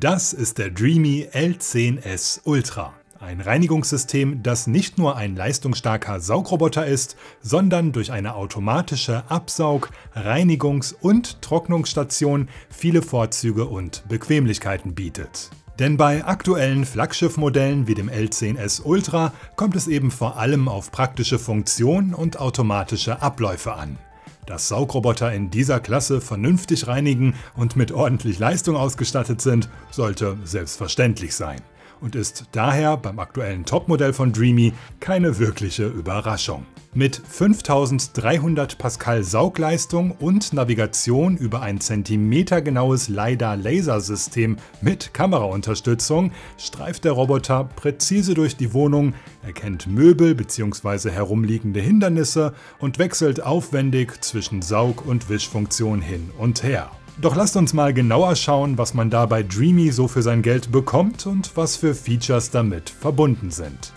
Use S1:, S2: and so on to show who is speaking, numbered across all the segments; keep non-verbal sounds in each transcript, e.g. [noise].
S1: Das ist der Dreamy L10S Ultra. Ein Reinigungssystem, das nicht nur ein leistungsstarker Saugroboter ist, sondern durch eine automatische Absaug-, Reinigungs- und Trocknungsstation viele Vorzüge und Bequemlichkeiten bietet. Denn bei aktuellen Flaggschiffmodellen wie dem L10S Ultra kommt es eben vor allem auf praktische Funktionen und automatische Abläufe an dass Saugroboter in dieser Klasse vernünftig reinigen und mit ordentlich Leistung ausgestattet sind, sollte selbstverständlich sein und ist daher beim aktuellen Topmodell von Dreamy keine wirkliche Überraschung. Mit 5300 Pascal Saugleistung und Navigation über ein zentimetergenaues LiDAR-Lasersystem mit Kameraunterstützung streift der Roboter präzise durch die Wohnung, erkennt Möbel bzw. herumliegende Hindernisse und wechselt aufwendig zwischen Saug- und Wischfunktion hin und her. Doch lasst uns mal genauer schauen, was man da bei Dreamy so für sein Geld bekommt und was für Features damit verbunden sind.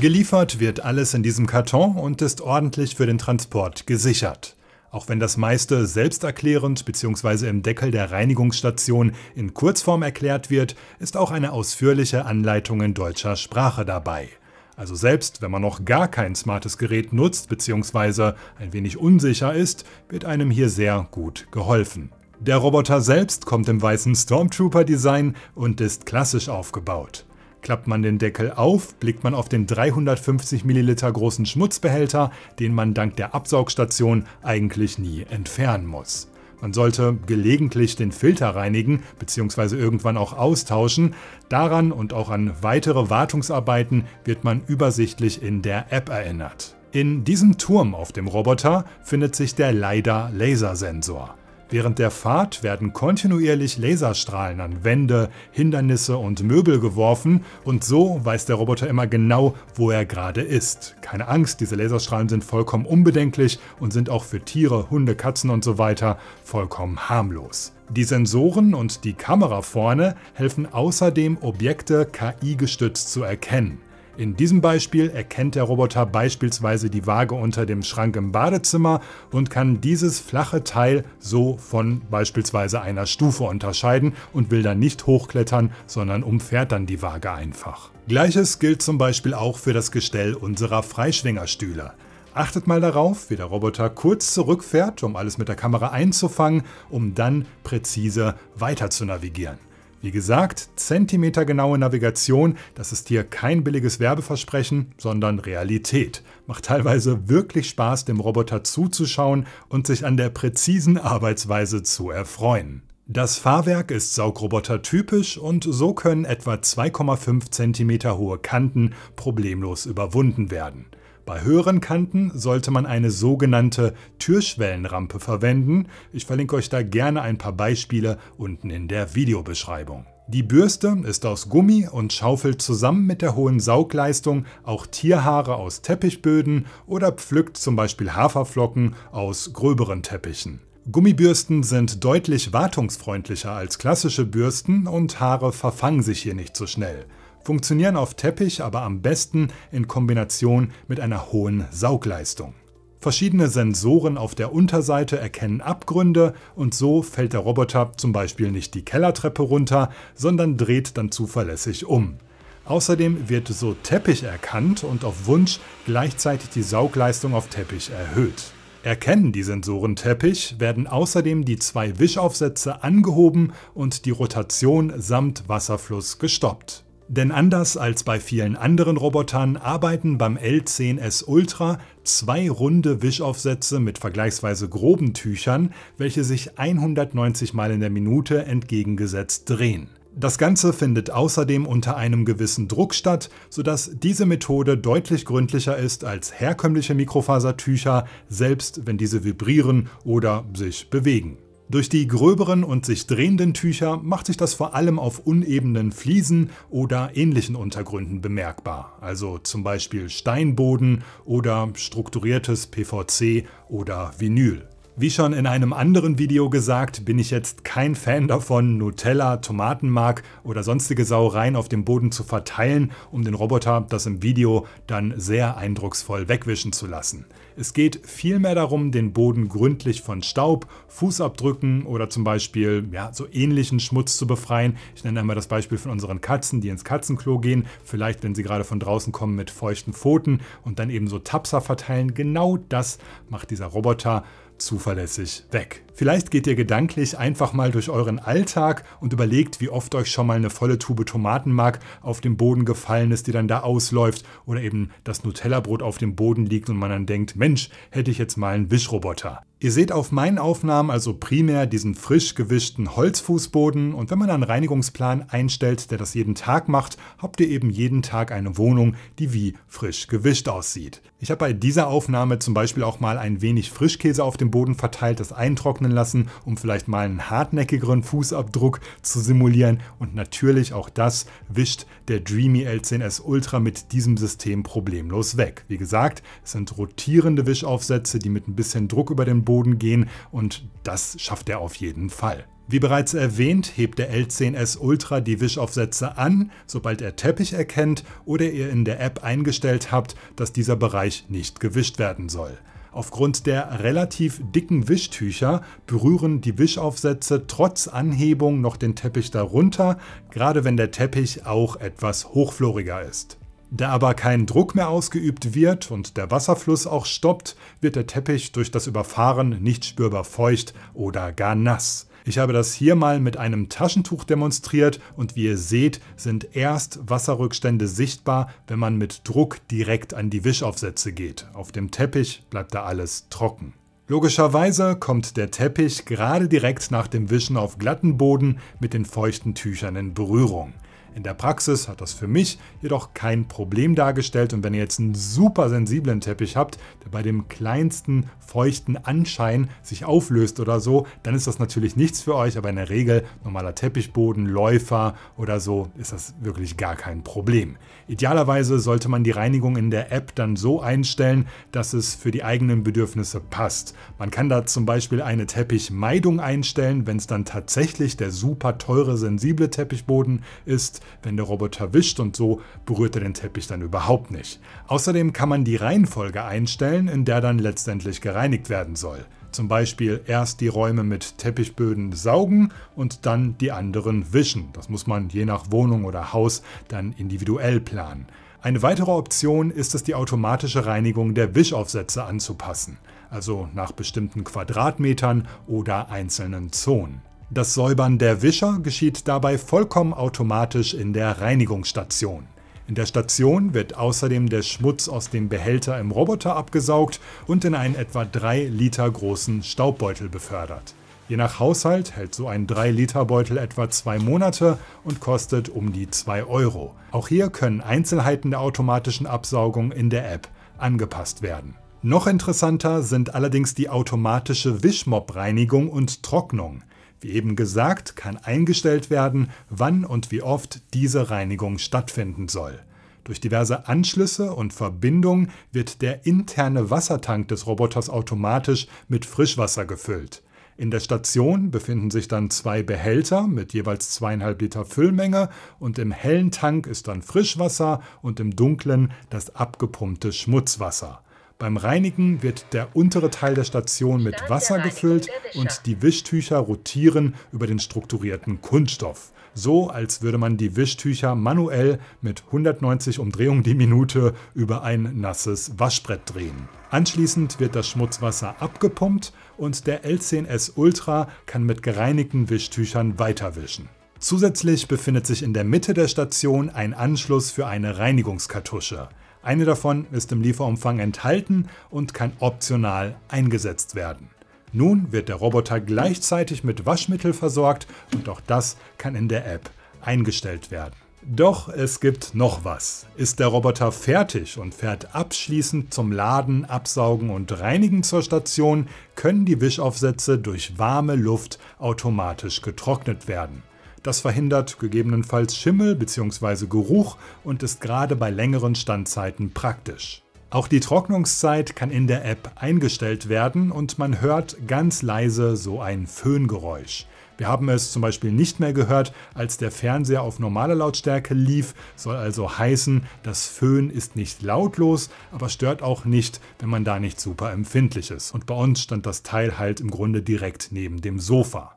S1: Geliefert wird alles in diesem Karton und ist ordentlich für den Transport gesichert. Auch wenn das meiste selbsterklärend bzw. im Deckel der Reinigungsstation in Kurzform erklärt wird, ist auch eine ausführliche Anleitung in deutscher Sprache dabei. Also selbst wenn man noch gar kein smartes Gerät nutzt bzw. ein wenig unsicher ist, wird einem hier sehr gut geholfen. Der Roboter selbst kommt im weißen Stormtrooper-Design und ist klassisch aufgebaut. Klappt man den Deckel auf, blickt man auf den 350 ml großen Schmutzbehälter, den man dank der Absaugstation eigentlich nie entfernen muss. Man sollte gelegentlich den Filter reinigen bzw. irgendwann auch austauschen. Daran und auch an weitere Wartungsarbeiten wird man übersichtlich in der App erinnert. In diesem Turm auf dem Roboter findet sich der LiDAR-Lasersensor. Während der Fahrt werden kontinuierlich Laserstrahlen an Wände, Hindernisse und Möbel geworfen und so weiß der Roboter immer genau, wo er gerade ist. Keine Angst, diese Laserstrahlen sind vollkommen unbedenklich und sind auch für Tiere, Hunde, Katzen und so weiter vollkommen harmlos. Die Sensoren und die Kamera vorne helfen außerdem, Objekte KI-gestützt zu erkennen. In diesem Beispiel erkennt der Roboter beispielsweise die Waage unter dem Schrank im Badezimmer und kann dieses flache Teil so von beispielsweise einer Stufe unterscheiden und will dann nicht hochklettern, sondern umfährt dann die Waage einfach. Gleiches gilt zum Beispiel auch für das Gestell unserer Freischwingerstühle. Achtet mal darauf, wie der Roboter kurz zurückfährt, um alles mit der Kamera einzufangen, um dann präzise weiter zu navigieren. Wie gesagt, zentimetergenaue Navigation, das ist hier kein billiges Werbeversprechen, sondern Realität. Macht teilweise wirklich Spaß, dem Roboter zuzuschauen und sich an der präzisen Arbeitsweise zu erfreuen. Das Fahrwerk ist Saugroboter-typisch und so können etwa 2,5 cm hohe Kanten problemlos überwunden werden. Bei höheren Kanten sollte man eine sogenannte Türschwellenrampe verwenden. Ich verlinke euch da gerne ein paar Beispiele unten in der Videobeschreibung. Die Bürste ist aus Gummi und schaufelt zusammen mit der hohen Saugleistung auch Tierhaare aus Teppichböden oder pflückt zum Beispiel Haferflocken aus gröberen Teppichen. Gummibürsten sind deutlich wartungsfreundlicher als klassische Bürsten und Haare verfangen sich hier nicht so schnell funktionieren auf Teppich aber am besten in Kombination mit einer hohen Saugleistung. Verschiedene Sensoren auf der Unterseite erkennen Abgründe und so fällt der Roboter zum Beispiel nicht die Kellertreppe runter, sondern dreht dann zuverlässig um. Außerdem wird so Teppich erkannt und auf Wunsch gleichzeitig die Saugleistung auf Teppich erhöht. Erkennen die Sensoren Teppich, werden außerdem die zwei Wischaufsätze angehoben und die Rotation samt Wasserfluss gestoppt. Denn anders als bei vielen anderen Robotern arbeiten beim L10S Ultra zwei runde Wischaufsätze mit vergleichsweise groben Tüchern, welche sich 190 Mal in der Minute entgegengesetzt drehen. Das Ganze findet außerdem unter einem gewissen Druck statt, sodass diese Methode deutlich gründlicher ist als herkömmliche Mikrofasertücher, selbst wenn diese vibrieren oder sich bewegen. Durch die gröberen und sich drehenden Tücher macht sich das vor allem auf unebenen Fliesen oder ähnlichen Untergründen bemerkbar, also zum Beispiel Steinboden oder strukturiertes PVC oder Vinyl. Wie schon in einem anderen Video gesagt, bin ich jetzt kein Fan davon, Nutella, Tomatenmark oder sonstige Sauereien auf dem Boden zu verteilen, um den Roboter das im Video dann sehr eindrucksvoll wegwischen zu lassen. Es geht vielmehr darum, den Boden gründlich von Staub, Fußabdrücken oder zum Beispiel ja, so ähnlichen Schmutz zu befreien. Ich nenne einmal das Beispiel von unseren Katzen, die ins Katzenklo gehen, vielleicht wenn sie gerade von draußen kommen mit feuchten Pfoten und dann eben so Tapser verteilen. Genau das macht dieser Roboter zuverlässig weg. Vielleicht geht ihr gedanklich einfach mal durch euren Alltag und überlegt, wie oft euch schon mal eine volle Tube Tomatenmark auf dem Boden gefallen ist, die dann da ausläuft oder eben das Nutellabrot auf dem Boden liegt und man dann denkt, Mensch, hätte ich jetzt mal einen Wischroboter. Ihr seht auf meinen Aufnahmen also primär diesen frisch gewischten Holzfußboden und wenn man einen Reinigungsplan einstellt, der das jeden Tag macht, habt ihr eben jeden Tag eine Wohnung, die wie frisch gewischt aussieht. Ich habe bei dieser Aufnahme zum Beispiel auch mal ein wenig Frischkäse auf dem Boden verteilt, das eintrocknet einatmen lassen, um vielleicht mal einen hartnäckigeren Fußabdruck zu simulieren. Und natürlich auch das wischt der Dreamy L10S Ultra mit diesem System problemlos weg. Wie gesagt, es sind rotierende Wischaufsätze, die mit ein bisschen Druck über den Boden gehen und das schafft er auf jeden Fall. Wie bereits erwähnt, hebt der L10S Ultra die Wischaufsätze an, sobald er Teppich erkennt oder ihr in der App eingestellt habt, dass dieser Bereich nicht gewischt werden soll. Aufgrund der relativ dicken Wischtücher berühren die Wischaufsätze trotz Anhebung noch den Teppich darunter, gerade wenn der Teppich auch etwas hochfloriger ist. Da aber kein Druck mehr ausgeübt wird und der Wasserfluss auch stoppt, wird der Teppich durch das Überfahren nicht spürbar feucht oder gar nass. Ich habe das hier mal mit einem Taschentuch demonstriert und wie ihr seht, sind erst Wasserrückstände sichtbar, wenn man mit Druck direkt an die Wischaufsätze geht. Auf dem Teppich bleibt da alles trocken. Logischerweise kommt der Teppich gerade direkt nach dem Wischen auf glatten Boden mit den feuchten Tüchern in Berührung. In der Praxis hat das für mich jedoch kein Problem dargestellt und wenn ihr jetzt einen super sensiblen Teppich habt, der bei dem kleinsten feuchten Anschein sich auflöst oder so, dann ist das natürlich nichts für euch, aber in der Regel normaler Teppichboden, Läufer oder so ist das wirklich gar kein Problem. Idealerweise sollte man die Reinigung in der App dann so einstellen, dass es für die eigenen Bedürfnisse passt. Man kann da zum Beispiel eine Teppichmeidung einstellen, wenn es dann tatsächlich der super teure sensible Teppichboden ist wenn der Roboter wischt und so, berührt er den Teppich dann überhaupt nicht. Außerdem kann man die Reihenfolge einstellen, in der dann letztendlich gereinigt werden soll. Zum Beispiel erst die Räume mit Teppichböden saugen und dann die anderen wischen. Das muss man je nach Wohnung oder Haus dann individuell planen. Eine weitere Option ist es, die automatische Reinigung der Wischaufsätze anzupassen, also nach bestimmten Quadratmetern oder einzelnen Zonen. Das Säubern der Wischer geschieht dabei vollkommen automatisch in der Reinigungsstation. In der Station wird außerdem der Schmutz aus dem Behälter im Roboter abgesaugt und in einen etwa 3 Liter großen Staubbeutel befördert. Je nach Haushalt hält so ein 3-Liter-Beutel etwa zwei Monate und kostet um die 2 Euro. Auch hier können Einzelheiten der automatischen Absaugung in der App angepasst werden. Noch interessanter sind allerdings die automatische Wischmob-Reinigung und Trocknung. Wie eben gesagt, kann eingestellt werden, wann und wie oft diese Reinigung stattfinden soll. Durch diverse Anschlüsse und Verbindungen wird der interne Wassertank des Roboters automatisch mit Frischwasser gefüllt. In der Station befinden sich dann zwei Behälter mit jeweils zweieinhalb Liter Füllmenge und im hellen Tank ist dann Frischwasser und im dunklen das abgepumpte Schmutzwasser. Beim Reinigen wird der untere Teil der Station mit Wasser gefüllt und die Wischtücher rotieren über den strukturierten Kunststoff. So, als würde man die Wischtücher manuell mit 190 Umdrehungen die Minute über ein nasses Waschbrett drehen. Anschließend wird das Schmutzwasser abgepumpt und der L10S Ultra kann mit gereinigten Wischtüchern weiterwischen. Zusätzlich befindet sich in der Mitte der Station ein Anschluss für eine Reinigungskartusche. Eine davon ist im Lieferumfang enthalten und kann optional eingesetzt werden. Nun wird der Roboter gleichzeitig mit Waschmittel versorgt und auch das kann in der App eingestellt werden. Doch es gibt noch was. Ist der Roboter fertig und fährt abschließend zum Laden, Absaugen und Reinigen zur Station, können die Wischaufsätze durch warme Luft automatisch getrocknet werden. Das verhindert gegebenenfalls Schimmel bzw. Geruch und ist gerade bei längeren Standzeiten praktisch. Auch die Trocknungszeit kann in der App eingestellt werden und man hört ganz leise so ein Föhngeräusch. Wir haben es zum Beispiel nicht mehr gehört, als der Fernseher auf normale Lautstärke lief, soll also heißen, das Föhn ist nicht lautlos, aber stört auch nicht, wenn man da nicht super empfindlich ist. Und bei uns stand das Teil halt im Grunde direkt neben dem Sofa.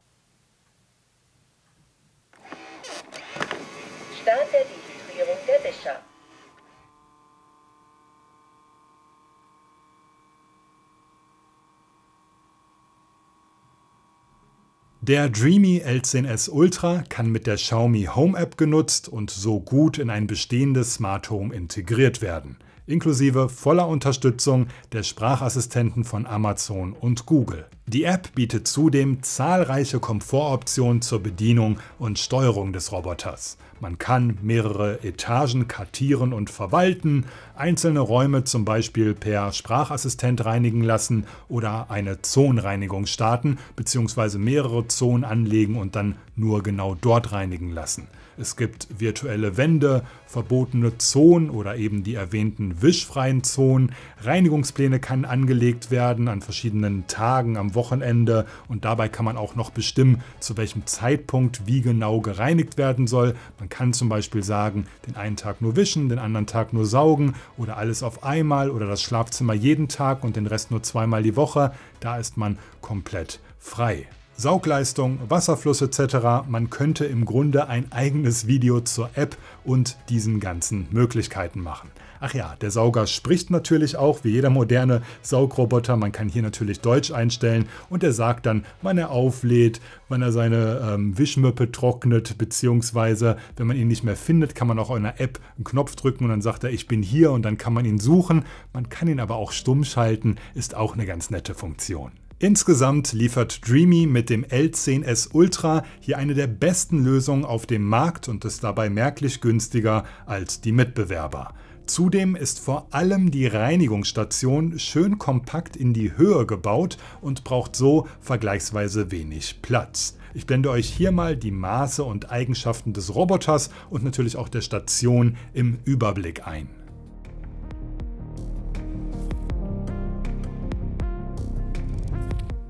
S1: Der Dreamy L10S Ultra kann mit der Xiaomi Home App genutzt und so gut in ein bestehendes Smart Home integriert werden, inklusive voller Unterstützung der Sprachassistenten von Amazon und Google. Die App bietet zudem zahlreiche Komfortoptionen zur Bedienung und Steuerung des Roboters. Man kann mehrere Etagen kartieren und verwalten, einzelne Räume zum Beispiel per Sprachassistent reinigen lassen oder eine Zonenreinigung starten bzw. mehrere Zonen anlegen und dann nur genau dort reinigen lassen. Es gibt virtuelle Wände, verbotene Zonen oder eben die erwähnten wischfreien Zonen. Reinigungspläne können angelegt werden an verschiedenen Tagen, am Wochenende und dabei kann man auch noch bestimmen, zu welchem Zeitpunkt wie genau gereinigt werden soll. Man kann zum Beispiel sagen, den einen Tag nur wischen, den anderen Tag nur saugen oder alles auf einmal oder das Schlafzimmer jeden Tag und den Rest nur zweimal die Woche. Da ist man komplett frei. Saugleistung, Wasserfluss etc. Man könnte im Grunde ein eigenes Video zur App und diesen ganzen Möglichkeiten machen. Ach ja, der Sauger spricht natürlich auch, wie jeder moderne Saugroboter. Man kann hier natürlich Deutsch einstellen und er sagt dann, wann er auflädt, wann er seine ähm, Wischmöppe trocknet, beziehungsweise wenn man ihn nicht mehr findet, kann man auch in der App einen Knopf drücken und dann sagt er, ich bin hier und dann kann man ihn suchen. Man kann ihn aber auch stumm schalten, ist auch eine ganz nette Funktion. Insgesamt liefert Dreamy mit dem L10S Ultra hier eine der besten Lösungen auf dem Markt und ist dabei merklich günstiger als die Mitbewerber. Zudem ist vor allem die Reinigungsstation schön kompakt in die Höhe gebaut und braucht so vergleichsweise wenig Platz. Ich blende euch hier mal die Maße und Eigenschaften des Roboters und natürlich auch der Station im Überblick ein.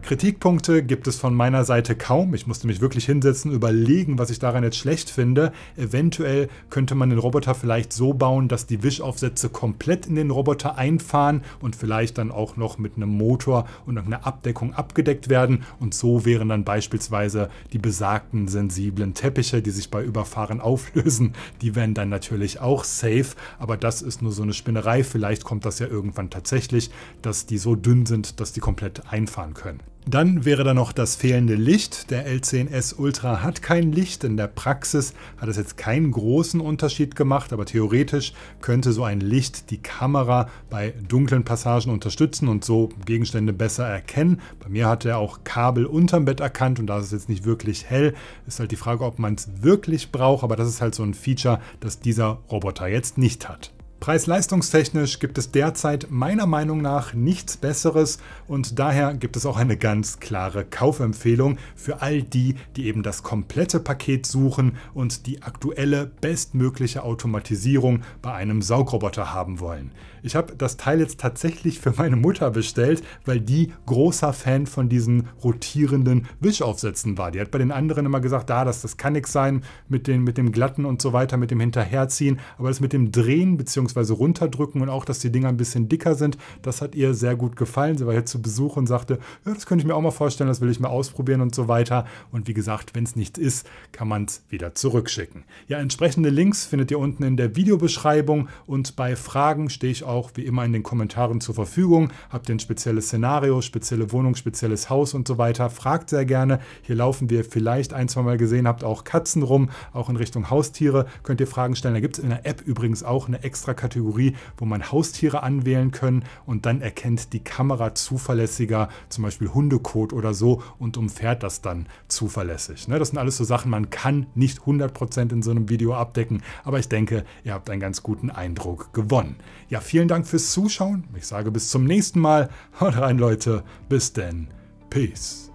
S1: Kritikpunkte gibt es von meiner Seite kaum. Ich musste mich wirklich hinsetzen, überlegen, was ich daran jetzt schlecht finde. Eventuell könnte man den Roboter vielleicht so bauen, dass die Wischaufsätze komplett in den Roboter einfahren und vielleicht dann auch noch mit einem Motor und einer Abdeckung abgedeckt werden. Und so wären dann beispielsweise die besagten sensiblen Teppiche, die sich bei Überfahren [laughs] auflösen, die wären dann natürlich auch safe. Aber das ist nur so eine Spinnerei. Vielleicht kommt das ja irgendwann tatsächlich, dass die so dünn sind, dass die komplett einfahren können. Dann wäre da noch das fehlende Licht. Der L10S Ultra hat kein Licht. In der Praxis hat es jetzt keinen großen Unterschied gemacht, aber theoretisch könnte so ein Licht die Kamera bei dunklen Passagen unterstützen und so Gegenstände besser erkennen. Bei mir hat er auch Kabel unterm Bett erkannt und da ist es jetzt nicht wirklich hell. Ist halt die Frage, ob man es wirklich braucht, aber das ist halt so ein Feature, das dieser Roboter jetzt nicht hat. Preis-leistungstechnisch gibt es derzeit meiner Meinung nach nichts Besseres und daher gibt es auch eine ganz klare Kaufempfehlung für all die, die eben das komplette Paket suchen und die aktuelle bestmögliche Automatisierung bei einem Saugroboter haben wollen. Ich habe das Teil jetzt tatsächlich für meine Mutter bestellt, weil die großer Fan von diesen rotierenden Wischaufsätzen war. Die hat bei den anderen immer gesagt, da, das, das kann nichts sein mit, den, mit dem Glatten und so weiter, mit dem Hinterherziehen. Aber das mit dem Drehen bzw. runterdrücken und auch, dass die Dinger ein bisschen dicker sind, das hat ihr sehr gut gefallen. Sie war hier zu Besuch und sagte, ja, das könnte ich mir auch mal vorstellen, das will ich mal ausprobieren und so weiter. Und wie gesagt, wenn es nichts ist, kann man es wieder zurückschicken. Ja, entsprechende Links findet ihr unten in der Videobeschreibung und bei Fragen stehe ich auch wie immer in den Kommentaren zur Verfügung. Habt ihr ein spezielles Szenario, spezielle Wohnung, spezielles Haus und so weiter? Fragt sehr gerne. Hier laufen wir vielleicht ein, zwei Mal gesehen, habt auch Katzen rum, auch in Richtung Haustiere könnt ihr Fragen stellen. Da gibt es in der App übrigens auch eine extra Kategorie, wo man Haustiere anwählen kann und dann erkennt die Kamera zuverlässiger, zum Beispiel Hundekot oder so und umfährt das dann zuverlässig. Ne, das sind alles so Sachen, man kann nicht 100% in so einem Video abdecken, aber ich denke, ihr habt einen ganz guten Eindruck gewonnen. Ja, vielen Vielen Dank fürs Zuschauen. Ich sage bis zum nächsten Mal. Haut rein, Leute. Bis denn. Peace.